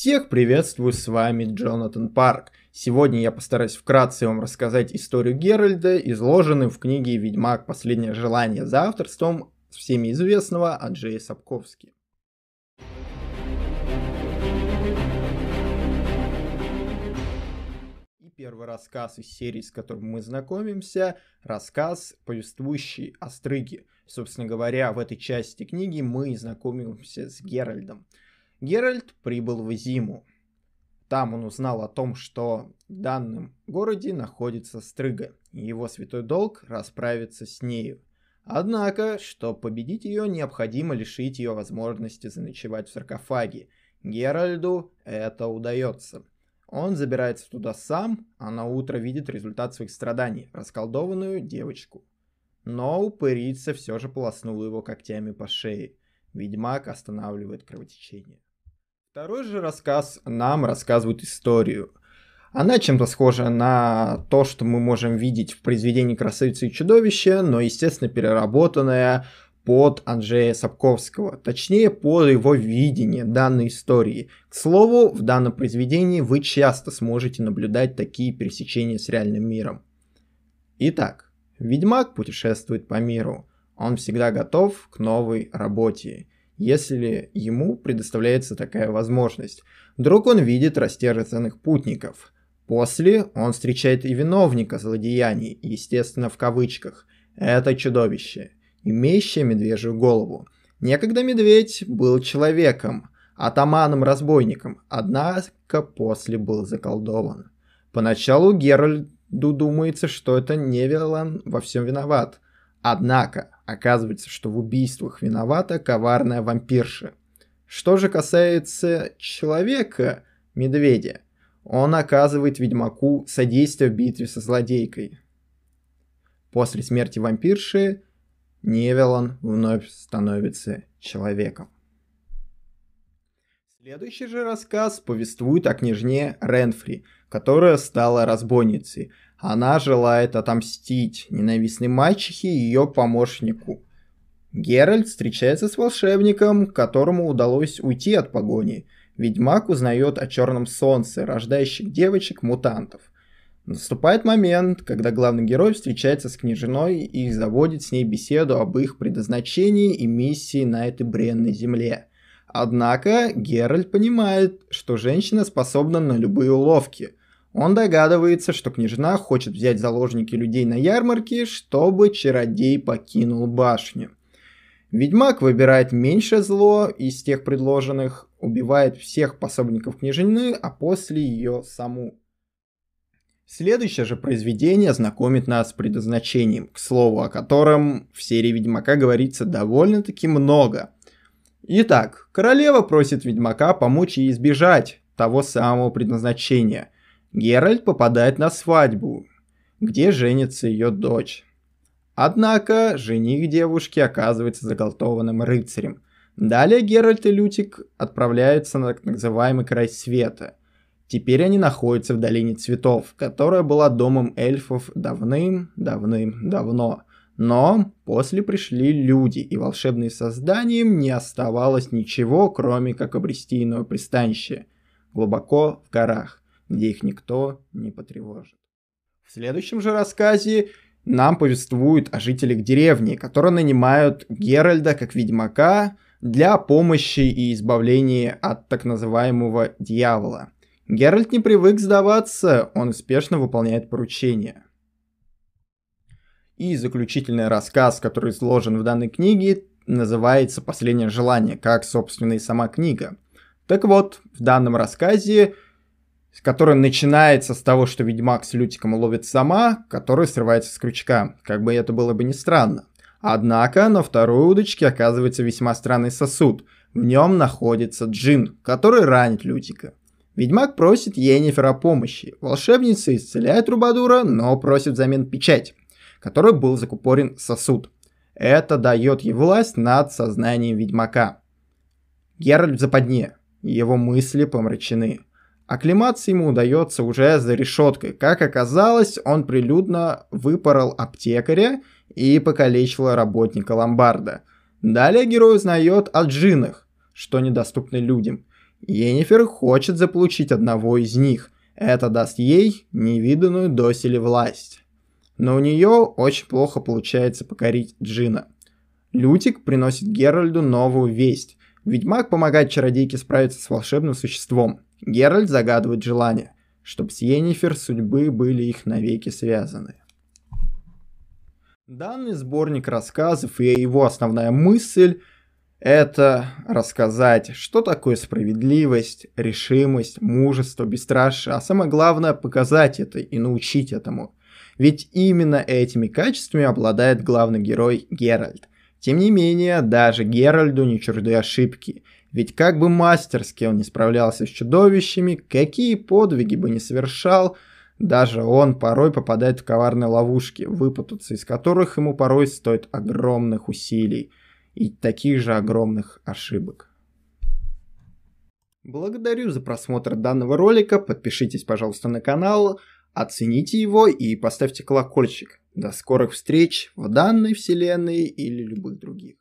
Всех приветствую, с вами Джонатан Парк. Сегодня я постараюсь вкратце вам рассказать историю Геральда, изложенную в книге «Ведьмак. Последнее желание» за авторством всеми известного Анджея Сапковски. И первый рассказ из серии, с которым мы знакомимся, рассказ, повествующий о Стрыге. Собственно говоря, в этой части книги мы знакомимся с Геральдом. Геральт прибыл в Зиму. Там он узнал о том, что в данном городе находится Стрыга, и его святой долг расправиться с нею. Однако, чтобы победить ее, необходимо лишить ее возможности заночевать в саркофаге. Геральду это удается. Он забирается туда сам, а на утро видит результат своих страданий – расколдованную девочку. Но упырица все же полоснула его когтями по шее. Ведьмак останавливает кровотечение. Второй же рассказ нам рассказывает историю. Она чем-то схожа на то, что мы можем видеть в произведении «Красавица и чудовище», но, естественно, переработанная под Анжея Сапковского, точнее, под его видение данной истории. К слову, в данном произведении вы часто сможете наблюдать такие пересечения с реальным миром. Итак, ведьмак путешествует по миру. Он всегда готов к новой работе если ему предоставляется такая возможность. Вдруг он видит растерзанных путников. После он встречает и виновника злодеяний, естественно в кавычках. Это чудовище, имеющее медвежью голову. Некогда медведь был человеком, атаманом-разбойником, однако после был заколдован. Поначалу Геральду думается, что это Невилан во всем виноват. Однако, Оказывается, что в убийствах виновата коварная вампирша. Что же касается человека, медведя, он оказывает ведьмаку содействие в битве со злодейкой. После смерти вампирши Невелон вновь становится человеком. Следующий же рассказ повествует о княжне Ренфри, которая стала разбойницей, она желает отомстить ненавистной мачехе и ее помощнику. Геральт встречается с волшебником, которому удалось уйти от погони. Ведьмак узнает о черном солнце, рождающих девочек-мутантов. Наступает момент, когда главный герой встречается с княжиной и заводит с ней беседу об их предназначении и миссии на этой бренной земле. Однако Геральт понимает, что женщина способна на любые уловки – он догадывается, что княжна хочет взять заложники людей на ярмарке, чтобы чародей покинул башню. Ведьмак выбирает меньше зло из тех предложенных, убивает всех пособников княжны, а после ее саму. Следующее же произведение знакомит нас с предназначением, к слову, о котором в серии Ведьмака говорится довольно-таки много. Итак, королева просит Ведьмака помочь ей избежать того самого предназначения – Геральт попадает на свадьбу, где женится ее дочь. Однако жених девушки оказывается заголтованным рыцарем. Далее Геральт и Лютик отправляются на так называемый край света. Теперь они находятся в долине цветов, которая была домом эльфов давным-давным-давно. Но после пришли люди, и волшебным созданием не оставалось ничего, кроме как обрести иное пристанище глубоко в горах где их никто не потревожит. В следующем же рассказе нам повествуют о жителях деревни, которые нанимают Геральда как ведьмака для помощи и избавления от так называемого дьявола. Геральт не привык сдаваться, он успешно выполняет поручения. И заключительный рассказ, который изложен в данной книге, называется «Последнее желание», как, собственно, и сама книга. Так вот, в данном рассказе который начинается с того, что ведьмак с Лютиком ловит сама, которая срывается с крючка. Как бы это было бы не странно. Однако на второй удочке оказывается весьма странный сосуд. В нем находится джин, который ранит Лютика. Ведьмак просит Енифер о помощи. Волшебница исцеляет Рубадура, но просит взамен печать, которой был закупорен сосуд. Это дает ей власть над сознанием ведьмака. Геральт в западне. Его мысли помрачены. Оклематься ему удается уже за решеткой. Как оказалось, он прилюдно выпорол аптекаря и покалечил работника ломбарда. Далее герой узнает о джинах, что недоступны людям. Енифер хочет заполучить одного из них. Это даст ей невиданную доселе власть. Но у нее очень плохо получается покорить джина. Лютик приносит Геральду новую весть. Ведьмак помогает чародейке справиться с волшебным существом – Геральт загадывает желание, чтобы с Йеннифер судьбы были их навеки связаны. Данный сборник рассказов и его основная мысль – это рассказать, что такое справедливость, решимость, мужество, бесстрашие, а самое главное – показать это и научить этому. Ведь именно этими качествами обладает главный герой Геральт. Тем не менее, даже Геральду не чужды ошибки – ведь как бы мастерски он не справлялся с чудовищами, какие подвиги бы не совершал, даже он порой попадает в коварные ловушки, выпутаться из которых ему порой стоит огромных усилий и таких же огромных ошибок. Благодарю за просмотр данного ролика, подпишитесь, пожалуйста, на канал, оцените его и поставьте колокольчик. До скорых встреч в данной вселенной или любых других.